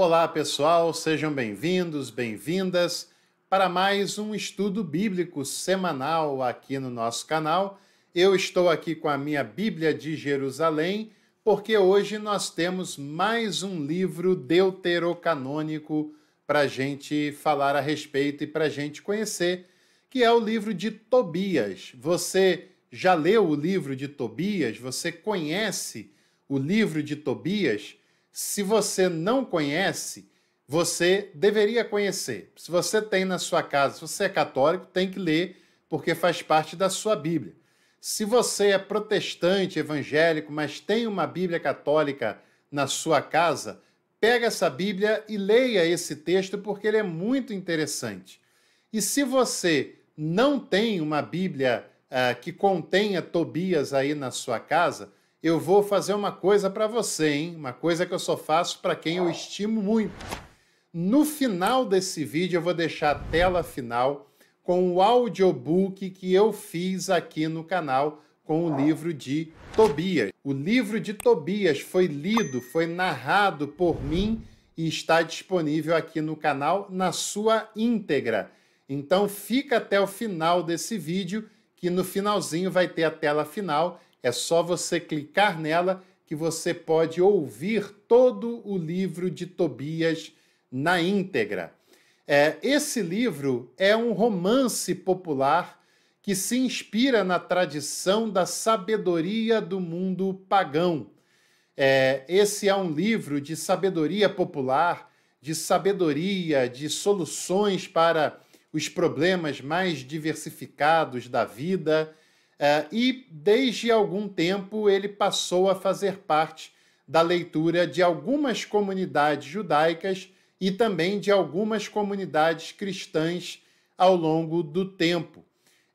Olá, pessoal, sejam bem-vindos, bem-vindas para mais um estudo bíblico semanal aqui no nosso canal. Eu estou aqui com a minha Bíblia de Jerusalém, porque hoje nós temos mais um livro deuterocanônico para gente falar a respeito e para gente conhecer, que é o livro de Tobias. Você já leu o livro de Tobias? Você conhece o livro de Tobias? se você não conhece, você deveria conhecer. Se você tem na sua casa, se você é católico, tem que ler, porque faz parte da sua Bíblia. Se você é protestante, evangélico, mas tem uma Bíblia católica na sua casa, pega essa Bíblia e leia esse texto, porque ele é muito interessante. E se você não tem uma Bíblia uh, que contenha Tobias aí na sua casa, eu vou fazer uma coisa para você, hein? Uma coisa que eu só faço para quem eu estimo muito. No final desse vídeo, eu vou deixar a tela final com o audiobook que eu fiz aqui no canal com o livro de Tobias. O livro de Tobias foi lido, foi narrado por mim e está disponível aqui no canal na sua íntegra. Então fica até o final desse vídeo, que no finalzinho vai ter a tela final é só você clicar nela que você pode ouvir todo o livro de Tobias na íntegra. É, esse livro é um romance popular que se inspira na tradição da sabedoria do mundo pagão. É, esse é um livro de sabedoria popular, de sabedoria, de soluções para os problemas mais diversificados da vida. Uh, e desde algum tempo ele passou a fazer parte da leitura de algumas comunidades judaicas e também de algumas comunidades cristãs ao longo do tempo.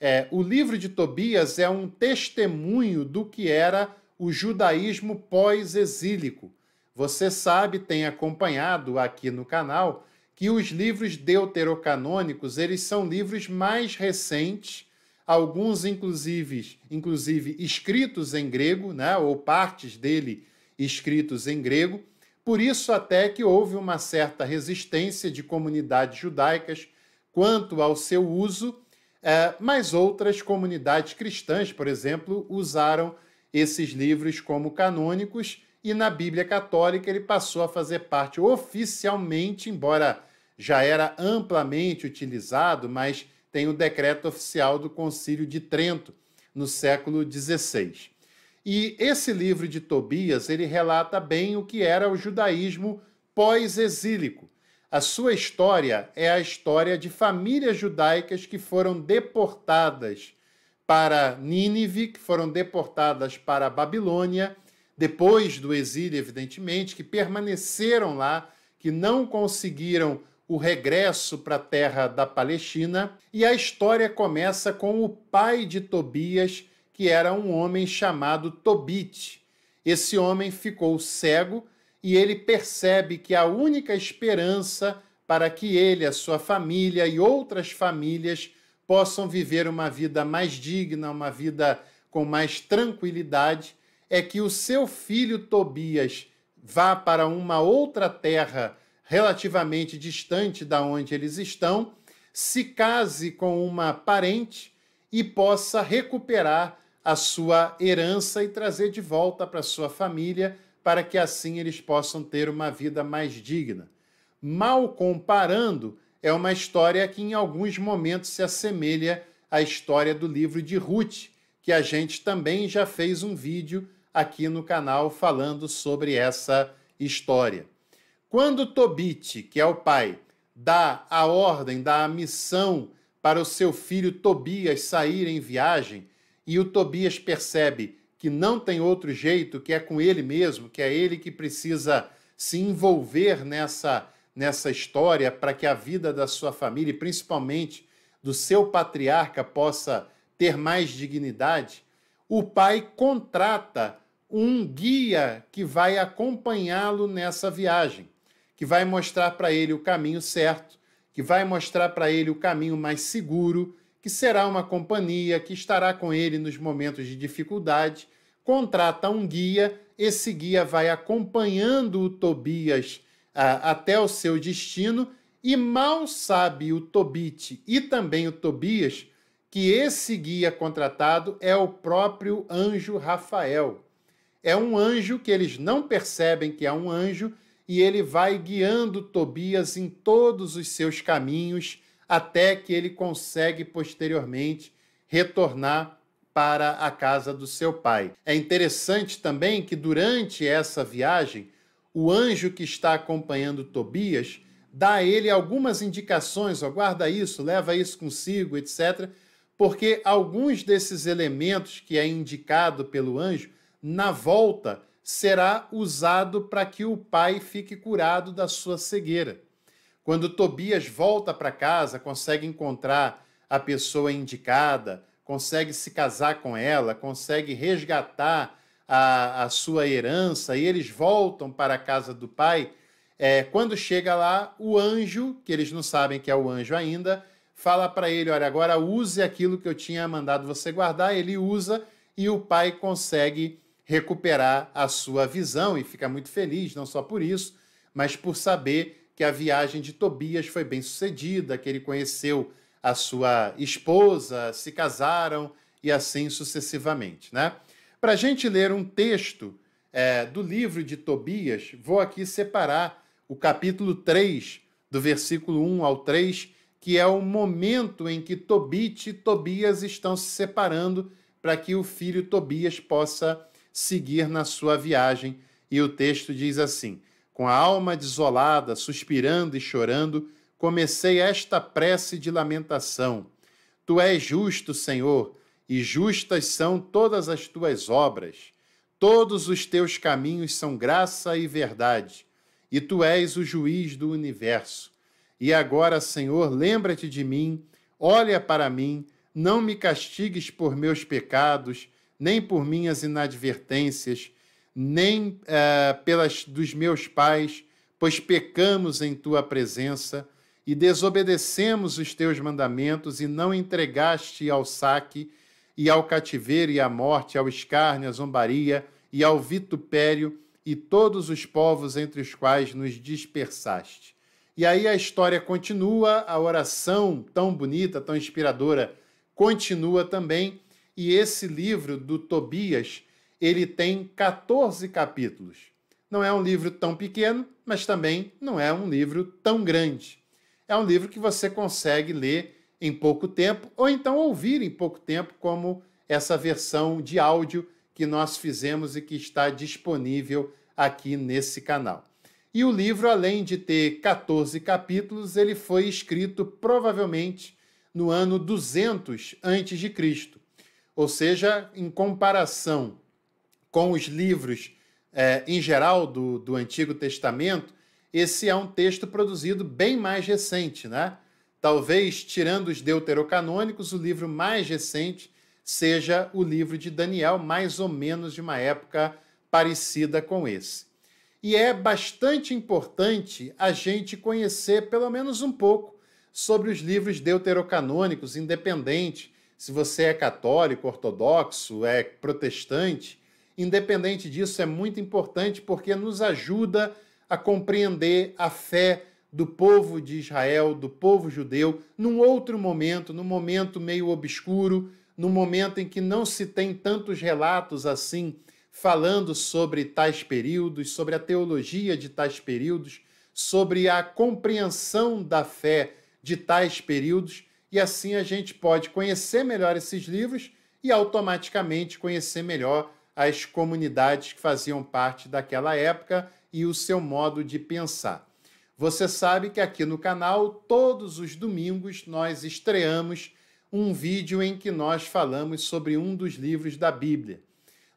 É, o livro de Tobias é um testemunho do que era o judaísmo pós-exílico. Você sabe, tem acompanhado aqui no canal, que os livros deuterocanônicos eles são livros mais recentes alguns inclusive, inclusive escritos em grego, né, ou partes dele escritos em grego. Por isso até que houve uma certa resistência de comunidades judaicas quanto ao seu uso, é, mas outras comunidades cristãs, por exemplo, usaram esses livros como canônicos e na Bíblia Católica ele passou a fazer parte oficialmente, embora já era amplamente utilizado, mas tem o decreto oficial do Concílio de Trento, no século XVI. E esse livro de Tobias, ele relata bem o que era o judaísmo pós-exílico. A sua história é a história de famílias judaicas que foram deportadas para Nínive, que foram deportadas para a Babilônia, depois do exílio, evidentemente, que permaneceram lá, que não conseguiram o regresso para a terra da Palestina, e a história começa com o pai de Tobias, que era um homem chamado Tobit. Esse homem ficou cego e ele percebe que a única esperança para que ele, a sua família e outras famílias possam viver uma vida mais digna, uma vida com mais tranquilidade, é que o seu filho Tobias vá para uma outra terra relativamente distante da onde eles estão, se case com uma parente e possa recuperar a sua herança e trazer de volta para sua família, para que assim eles possam ter uma vida mais digna. Mal comparando, é uma história que em alguns momentos se assemelha à história do livro de Ruth, que a gente também já fez um vídeo aqui no canal falando sobre essa história. Quando Tobit, que é o pai, dá a ordem, dá a missão para o seu filho Tobias sair em viagem, e o Tobias percebe que não tem outro jeito, que é com ele mesmo, que é ele que precisa se envolver nessa nessa história para que a vida da sua família e principalmente do seu patriarca possa ter mais dignidade, o pai contrata um guia que vai acompanhá-lo nessa viagem que vai mostrar para ele o caminho certo, que vai mostrar para ele o caminho mais seguro, que será uma companhia que estará com ele nos momentos de dificuldade. Contrata um guia, esse guia vai acompanhando o Tobias ah, até o seu destino. E mal sabe o Tobit e também o Tobias que esse guia contratado é o próprio anjo Rafael. É um anjo que eles não percebem que é um anjo, e ele vai guiando Tobias em todos os seus caminhos até que ele consegue posteriormente retornar para a casa do seu pai. É interessante também que durante essa viagem, o anjo que está acompanhando Tobias dá a ele algumas indicações, ó, guarda isso, leva isso consigo, etc, porque alguns desses elementos que é indicado pelo anjo na volta será usado para que o pai fique curado da sua cegueira. Quando Tobias volta para casa, consegue encontrar a pessoa indicada, consegue se casar com ela, consegue resgatar a, a sua herança, e eles voltam para a casa do pai. É, quando chega lá, o anjo, que eles não sabem que é o anjo ainda, fala para ele: Olha, agora use aquilo que eu tinha mandado você guardar. Ele usa e o pai consegue recuperar a sua visão e fica muito feliz, não só por isso, mas por saber que a viagem de Tobias foi bem sucedida, que ele conheceu a sua esposa, se casaram e assim sucessivamente. Né? Para a gente ler um texto é, do livro de Tobias, vou aqui separar o capítulo 3, do versículo 1 ao 3, que é o momento em que Tobit e Tobias estão se separando para que o filho Tobias possa seguir na sua viagem. E o texto diz assim: Com a alma desolada, suspirando e chorando, comecei esta prece de lamentação. Tu és justo, Senhor, e justas são todas as tuas obras. Todos os teus caminhos são graça e verdade, e tu és o juiz do universo. E agora, Senhor, lembra-te de mim, olha para mim, não me castigues por meus pecados nem por minhas inadvertências, nem uh, pelas dos meus pais, pois pecamos em tua presença e desobedecemos os teus mandamentos e não entregaste ao saque e ao cativeiro e à morte, ao escárnio, à zombaria e ao vitupério e todos os povos entre os quais nos dispersaste. E aí a história continua, a oração tão bonita, tão inspiradora, continua também e esse livro do Tobias, ele tem 14 capítulos. Não é um livro tão pequeno, mas também não é um livro tão grande. É um livro que você consegue ler em pouco tempo ou então ouvir em pouco tempo, como essa versão de áudio que nós fizemos e que está disponível aqui nesse canal. E o livro, além de ter 14 capítulos, ele foi escrito provavelmente no ano 200 antes de Cristo. Ou seja, em comparação com os livros é, em geral do, do Antigo Testamento, esse é um texto produzido bem mais recente, né? Talvez, tirando os deuterocanônicos, o livro mais recente seja o livro de Daniel, mais ou menos de uma época parecida com esse. E é bastante importante a gente conhecer pelo menos um pouco sobre os livros deuterocanônicos, independente se você é católico, ortodoxo, é protestante, independente disso, é muito importante porque nos ajuda a compreender a fé do povo de Israel, do povo judeu, num outro momento, num momento meio obscuro, num momento em que não se tem tantos relatos assim falando sobre tais períodos, sobre a teologia de tais períodos, sobre a compreensão da fé de tais períodos e assim a gente pode conhecer melhor esses livros e automaticamente conhecer melhor as comunidades que faziam parte daquela época e o seu modo de pensar. Você sabe que aqui no canal, todos os domingos, nós estreamos um vídeo em que nós falamos sobre um dos livros da Bíblia.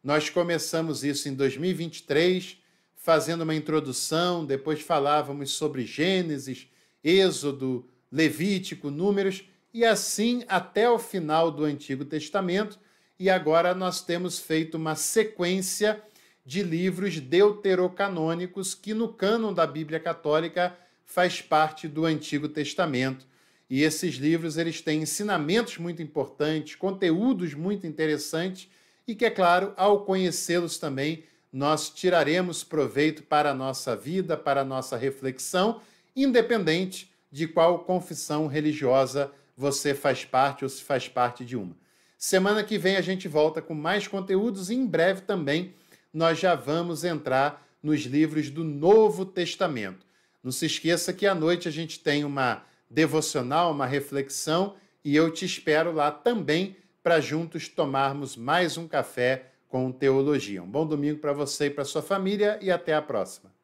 Nós começamos isso em 2023, fazendo uma introdução, depois falávamos sobre Gênesis, Êxodo, Levítico, Números e assim até o final do Antigo Testamento. E agora nós temos feito uma sequência de livros deuterocanônicos que no cânon da Bíblia Católica faz parte do Antigo Testamento. E esses livros eles têm ensinamentos muito importantes, conteúdos muito interessantes e que é claro, ao conhecê-los também, nós tiraremos proveito para a nossa vida, para a nossa reflexão, independente de qual confissão religiosa você faz parte ou se faz parte de uma. Semana que vem a gente volta com mais conteúdos e em breve também nós já vamos entrar nos livros do Novo Testamento. Não se esqueça que à noite a gente tem uma devocional, uma reflexão e eu te espero lá também para juntos tomarmos mais um café com teologia. Um bom domingo para você e para sua família e até a próxima.